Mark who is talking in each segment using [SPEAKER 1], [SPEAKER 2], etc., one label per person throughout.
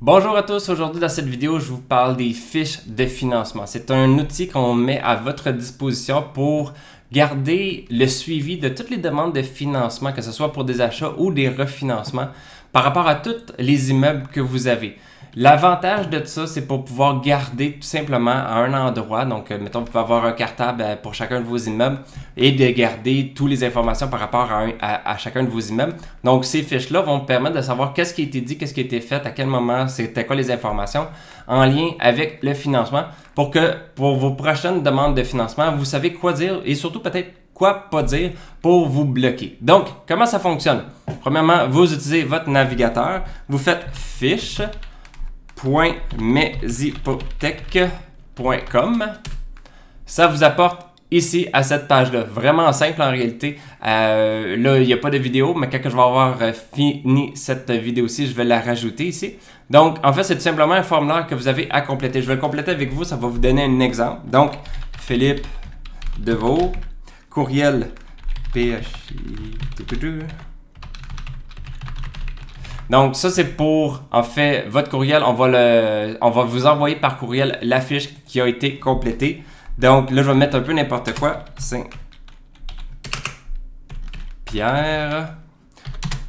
[SPEAKER 1] Bonjour à tous, aujourd'hui dans cette vidéo je vous parle des fiches de financement. C'est un outil qu'on met à votre disposition pour garder le suivi de toutes les demandes de financement, que ce soit pour des achats ou des refinancements par rapport à tous les immeubles que vous avez. L'avantage de ça, c'est pour pouvoir garder tout simplement à un endroit. Donc, euh, mettons, vous pouvez avoir un cartable euh, pour chacun de vos immeubles et de garder toutes les informations par rapport à, chacun de vos immeubles. Donc, ces fiches-là vont permettre de savoir qu'est-ce qui a été dit, qu'est-ce qui a été fait, à quel moment, c'était quoi les informations en lien avec le financement pour que pour vos prochaines demandes de financement, vous savez quoi dire et surtout peut-être quoi pas dire pour vous bloquer. Donc, comment ça fonctionne? Premièrement, vous utilisez votre navigateur, vous faites fish.mezipotec.com. Ça vous apporte ici à cette page-là. Vraiment simple en réalité. Euh, là, il n'y a pas de vidéo, mais quand je vais avoir euh, fini cette vidéo-ci, je vais la rajouter ici. Donc, en fait, c'est tout simplement un formulaire que vous avez à compléter. Je vais le compléter avec vous, ça va vous donner un exemple. Donc, Philippe Devaux. Donc ça c'est pour en fait votre courriel, on va le on va vous envoyer par courriel la fiche qui a été complétée. Donc là je vais mettre un peu n'importe quoi. 5 Pierre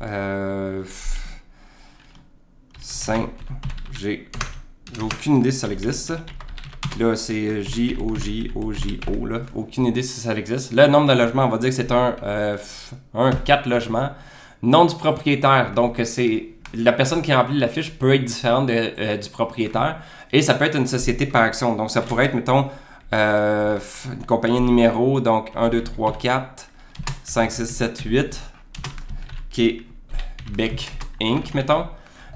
[SPEAKER 1] 5 euh, J'ai aucune idée si ça existe. Là, c'est J, O, J, O, J, O. Aucune idée si ça existe. Le nombre de logements, on va dire que c'est un, 4 euh, logements. Nom du propriétaire. Donc, c'est la personne qui remplit la fiche peut être différente euh, du propriétaire. Et ça peut être une société par action. Donc, ça pourrait être, mettons, euh, une compagnie de Donc, 1, 2, 3, 4, 5, 6, 7, 8. Qui est Beck Inc., mettons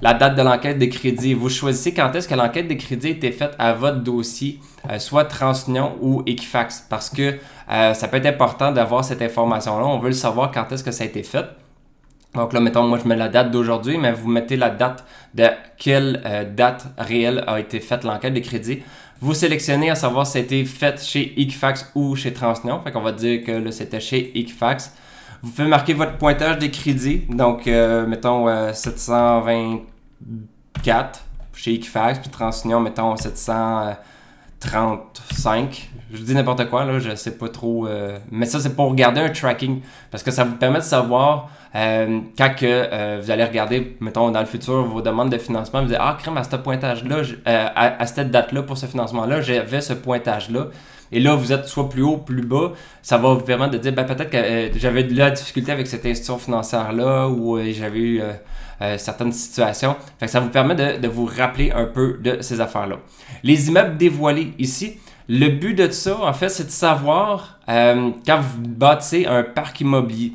[SPEAKER 1] la date de l'enquête de crédit, Vous choisissez quand est-ce que l'enquête de crédit a été faite à votre dossier, euh, soit TransUnion ou Equifax, parce que euh, ça peut être important d'avoir cette information-là. On veut le savoir quand est-ce que ça a été fait. Donc là, mettons, moi, je mets la date d'aujourd'hui, mais vous mettez la date de quelle euh, date réelle a été faite l'enquête de crédit. Vous sélectionnez à savoir si a été fait chez Equifax ou chez TransUnion. Fait qu'on va dire que c'était chez Equifax. Vous pouvez marquer votre pointage des crédits. Donc, euh, mettons 724 euh, chez Equifax, puis TransUnion, mettons 735. Je dis n'importe quoi, là, je sais pas trop. Euh, mais ça, c'est pour regarder un tracking. Parce que ça vous permet de savoir euh, quand que, euh, vous allez regarder, mettons, dans le futur, vos demandes de financement, vous dites Ah, crème, à ce pointage-là, euh, à, cette date-là, pour ce financement-là, j'avais ce pointage-là. Et là, vous êtes soit plus haut, plus bas. Ça va vous permettre de dire ben, Peut-être que euh, j'avais de la difficulté avec cette institution financière-là ou j'avais eu certaines situations. ça vous permet de, vous rappeler un peu de ces affaires-là. Les immeubles dévoilés ici, le but de ça, en fait, c'est de savoir quand vous bâtissez un parc immobilier.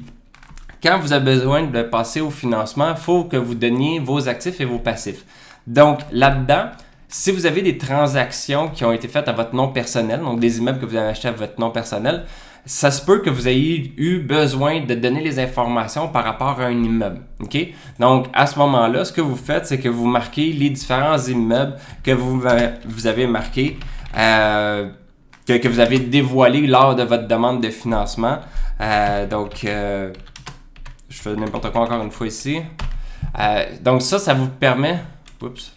[SPEAKER 1] Quand vous avez besoin de passer au financement, il faut que vous donniez vos actifs et vos passifs. Donc là-dedans, si vous avez des transactions qui ont été faites à votre nom personnel, donc des immeubles que vous avez achetés à votre nom personnel, ça se peut que vous ayez eu besoin de donner les informations par rapport à un immeuble. ok Donc, à ce moment-là, ce que vous faites, c'est que vous marquez les différents immeubles que vous, avez marqués, euh, que, vous avez dévoilés lors de votre demande de financement. Euh, donc, euh, je fais n'importe quoi encore une fois ici. Euh, donc ça, ça vous permet... Oups.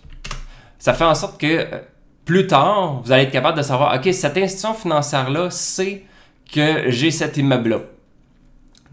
[SPEAKER 1] Ça fait en sorte que euh, plus tard, vous allez être capable de savoir, OK, cette institution financière-là sait que j'ai cet immeuble-là.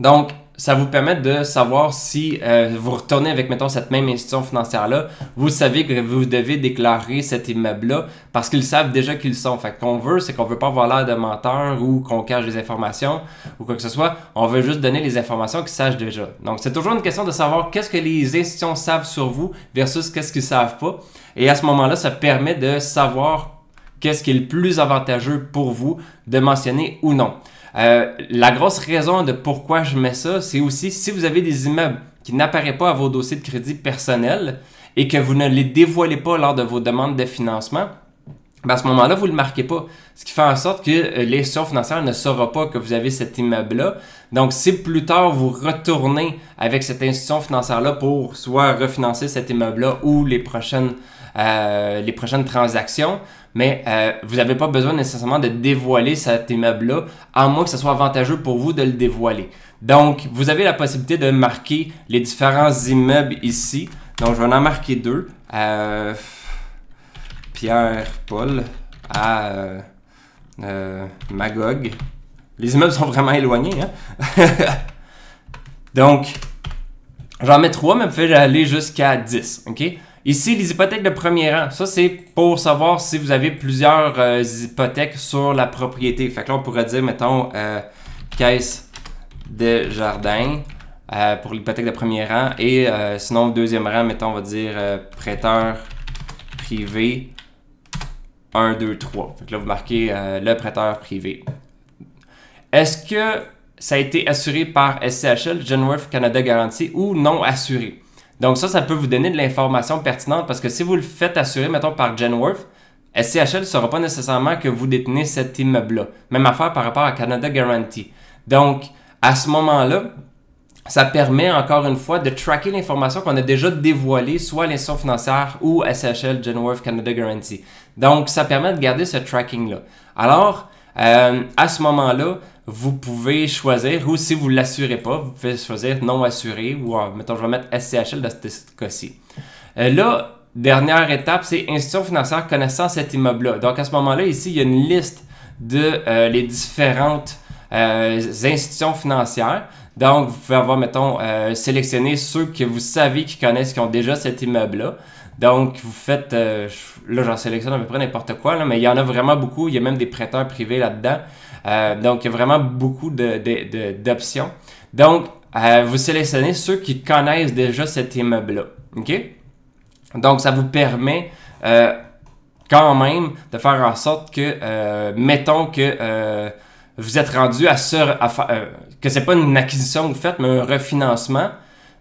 [SPEAKER 1] Donc, ça vous permet de savoir si euh, vous retournez avec, mettons, cette même institution financière-là, vous savez que vous devez déclarer cet immeuble-là parce qu'ils savent déjà qu'ils sont. Fait qu'on veut, c'est qu'on veut pas avoir l'air de menteur ou qu'on cache des informations ou quoi que ce soit. On veut juste donner les informations qu'ils sachent déjà. Donc, c'est toujours une question de savoir qu'est-ce que les institutions savent sur vous versus qu'est-ce qu'ils savent pas. Et à ce moment-là, ça permet de savoir qu'est-ce qui est le plus avantageux pour vous de mentionner ou non. Euh, la grosse raison de pourquoi je mets ça, c'est aussi si vous avez des immeubles qui n'apparaissent pas à vos dossiers de crédit personnels et que vous ne les dévoilez pas lors de vos demandes de financement, ben, à ce moment-là, vous ne le marquez pas. Ce qui fait en sorte que euh, l'institution financière ne saura pas que vous avez cet immeuble-là. Donc, si plus tard vous retournez avec cette institution financière-là pour soit refinancer cet immeuble-là ou les prochaines, euh, les prochaines transactions, mais euh, vous n'avez pas besoin nécessairement de dévoiler cet immeuble-là, à moins que ce soit avantageux pour vous de le dévoiler. Donc, vous avez la possibilité de marquer les différents immeubles ici. Donc, je vais en marquer deux. Euh, Pierre-Paul à euh, Magog. Les immeubles sont vraiment éloignés. Hein? Donc, j'en mets trois, mais je fait aller jusqu'à 10. OK? Ici, les hypothèques de premier rang. Ça, c'est pour savoir si vous avez plusieurs euh, hypothèques sur la propriété. Fait que là, on pourrait dire, mettons, euh, caisse de jardin euh, pour l'hypothèque de premier rang. Et sinon, deuxième rang, mettons, on va dire prêteur privé 1, 2, 3. Fait que là, vous marquez le prêteur privé. Est-ce que ça a été assuré par SCHL, Genworth Canada Garantie, ou non assuré? Donc ça, ça peut vous donner de l'information pertinente parce que si vous le faites assurer, mettons, par Genworth, SCHL ne saura pas nécessairement que vous détenez cet immeuble-là. Même affaire par rapport à Canada Guarantee. Donc, à ce moment-là, ça permet encore une fois de tracker l'information qu'on a déjà dévoilée, soit à l'institution financière ou SHL, Genworth Canada Guarantee. Donc, ça permet de garder ce tracking-là. Alors, euh, à ce moment-là, vous pouvez choisir, ou si vous ne l'assurez pas, vous pouvez choisir non assuré, ou mettons, je vais mettre SCHL dans ce cas-ci. Euh, là, dernière étape, c'est institution financière connaissant cet immeuble-là. Donc à ce moment-là, ici, il y a une liste de euh, les différentes euh, institutions financières. Donc, vous pouvez avoir, mettons, sélectionné ceux que vous savez qui connaissent, qui ont déjà cet immeuble-là. Donc, vous faites, là, j'en sélectionne à peu près n'importe quoi, mais il y en a vraiment beaucoup. Il y a même des prêteurs privés là-dedans. Euh, donc, il y a vraiment beaucoup d'options. donc, euh, vous sélectionnez ceux qui connaissent déjà cet immeuble-là. Donc, ça vous permet euh, quand même de faire en sorte que, mettons que vous êtes rendu à ce... que que n'est pas une acquisition que vous faites, mais un refinancement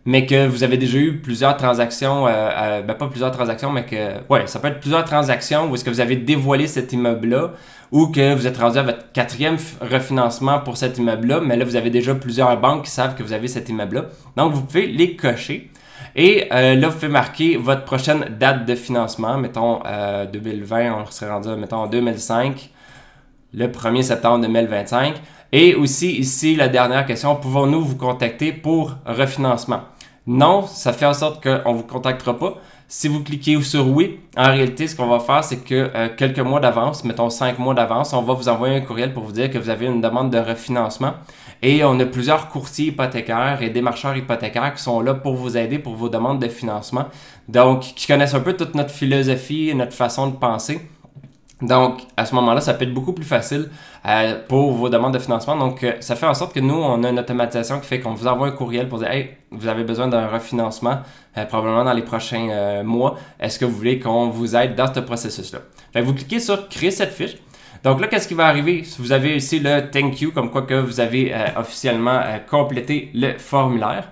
[SPEAKER 1] mais que vous avez déjà eu plusieurs transactions, euh, euh ben, pas plusieurs transactions, mais que, ouais, ça peut être plusieurs transactions où est-ce que vous avez dévoilé cet immeuble-là ou que vous êtes rendu à votre quatrième refinancement pour cet immeuble-là, mais là, vous avez déjà plusieurs banques qui savent que vous avez cet immeuble-là. Donc, vous pouvez les cocher. Et euh, là, vous pouvez marquer votre prochaine date de financement. Mettons, 2020, euh, on serait rendu, mettons, en 2005, le 1er septembre 2025. Et aussi ici, la dernière question, pouvons-nous vous contacter pour refinancement? Non, ça fait en sorte qu'on ne vous contactera pas. Si vous cliquez sur oui, en réalité, ce qu'on va faire, c'est que euh, quelques mois d'avance, mettons cinq mois d'avance, on va vous envoyer un courriel pour vous dire que vous avez une demande de refinancement. Et on a plusieurs courtiers hypothécaires et démarcheurs hypothécaires qui sont là pour vous aider pour vos demandes de financement. Donc, qui connaissent un peu toute notre philosophie et notre façon de penser. Donc, à ce moment-là, ça peut être beaucoup plus facile euh, pour vos demandes de financement. Donc, euh, ça fait en sorte que nous, on a une automatisation qui fait qu'on vous envoie un courriel pour dire, hey, vous avez besoin d'un refinancement euh, probablement dans les prochains mois. Est-ce que vous voulez qu'on vous aide dans ce processus-là? Vous cliquez sur Créer cette fiche. Donc là, qu'est-ce qui va arriver? Vous avez ici le thank you, comme quoi que vous avez officiellement complété le formulaire.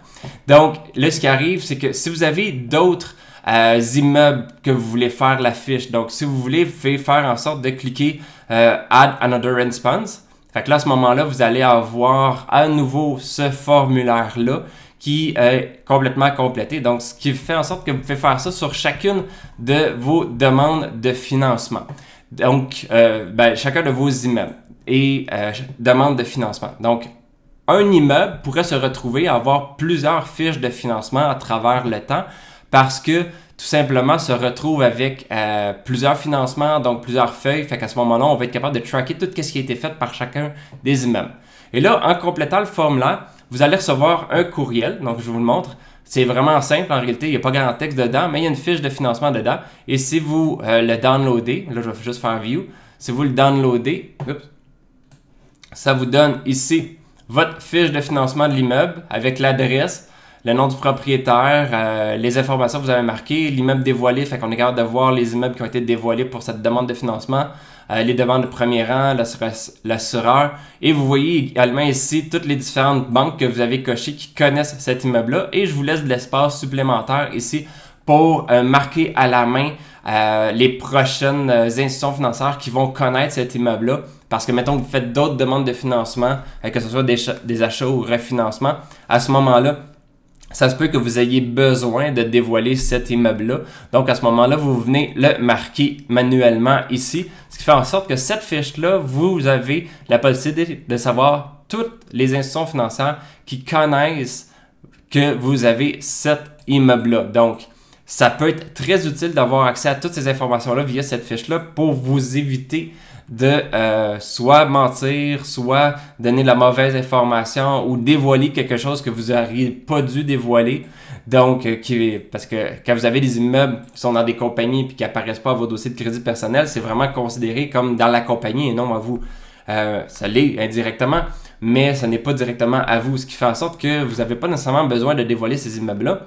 [SPEAKER 1] Donc là, ce qui arrive, c'est que si vous avez d'autres euh, immeubles que vous voulez faire la fiche. Donc, si vous voulez, vous pouvez faire en sorte de cliquer euh, Add another response. Fait que là, à ce moment-là, vous allez avoir à nouveau ce formulaire-là qui est complètement complété. Donc, ce qui fait en sorte que vous pouvez faire ça sur chacune de vos demandes de financement. Donc, euh, ben, chacun de vos immeubles et demandes de financement. Donc, un immeuble pourrait se retrouver à avoir plusieurs fiches de financement à travers le temps parce que tout simplement se retrouve avec euh, plusieurs financements, donc plusieurs feuilles. Fait qu'à ce moment-là, on va être capable de tracker tout ce qui a été fait par chacun des immeubles. Et là, en complétant le formulaire, vous allez recevoir un courriel. Donc, je vous le montre. C'est vraiment simple. En réalité, il n'y a pas grand texte dedans, mais il y a une fiche de financement dedans. Et si vous euh, le downloadez, là, je vais juste faire view. Si vous le downloadez, ça vous donne ici votre fiche de financement de l'immeuble avec l'adresse, le nom du propriétaire, euh, les informations que vous avez marquées, l'immeuble dévoilé, fait qu'on est capable de voir les immeubles qui ont été dévoilés pour cette demande de financement, euh, les demandes de premier rang, l'assureur. Et vous voyez également ici toutes les différentes banques que vous avez cochées qui connaissent cet immeuble-là. Et je vous laisse de l'espace supplémentaire ici pour euh, marquer à la main les prochaines institutions financières qui vont connaître cet immeuble-là. Parce que, mettons que vous faites d'autres demandes de financement, que ce soit des, achats ou refinancements, à ce moment-là, ça se peut que vous ayez besoin de dévoiler cet immeuble-là. Donc à ce moment-là, vous venez le marquer manuellement ici, ce qui fait en sorte que cette fiche-là, vous avez la possibilité de savoir toutes les institutions financières qui connaissent que vous avez cet immeuble-là. Donc, ça peut être très utile d'avoir accès à toutes ces informations-là via cette fiche-là pour vous éviter de euh, soit mentir, soit donner de la mauvaise information ou dévoiler quelque chose que vous n'auriez pas dû dévoiler. Donc, euh, parce que quand vous avez des immeubles qui sont dans des compagnies et qui apparaissent pas à vos dossiers de crédit personnel, c'est vraiment considéré comme dans la compagnie et non à vous. Euh, ça l'est indirectement, mais ce n'est pas directement à vous, ce qui fait en sorte que vous n'avez pas nécessairement besoin de dévoiler ces immeubles-là.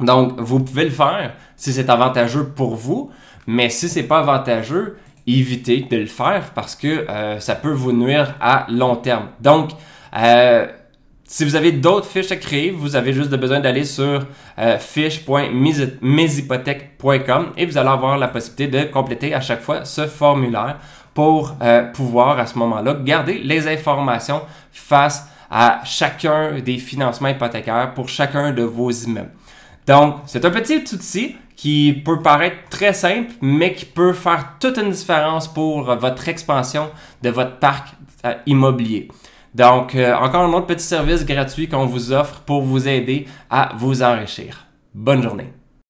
[SPEAKER 1] Donc, vous pouvez le faire si c'est avantageux pour vous, mais si c'est pas avantageux, éviter de le faire parce que euh, ça peut vous nuire à long terme. Donc, euh, si vous avez d'autres fiches à créer, vous avez juste besoin d'aller sur euh, et vous allez avoir la possibilité de compléter à chaque fois ce formulaire pour euh, pouvoir à ce moment-là garder les informations face à chacun des financements hypothécaires pour chacun de vos immeubles. Donc, c'est un petit outil qui peut paraître très simple, mais qui peut faire toute une différence pour euh, votre expansion de votre parc euh, immobilier. Donc, euh, encore un autre petit service gratuit qu'on vous offre pour vous aider à vous enrichir. Bonne journée.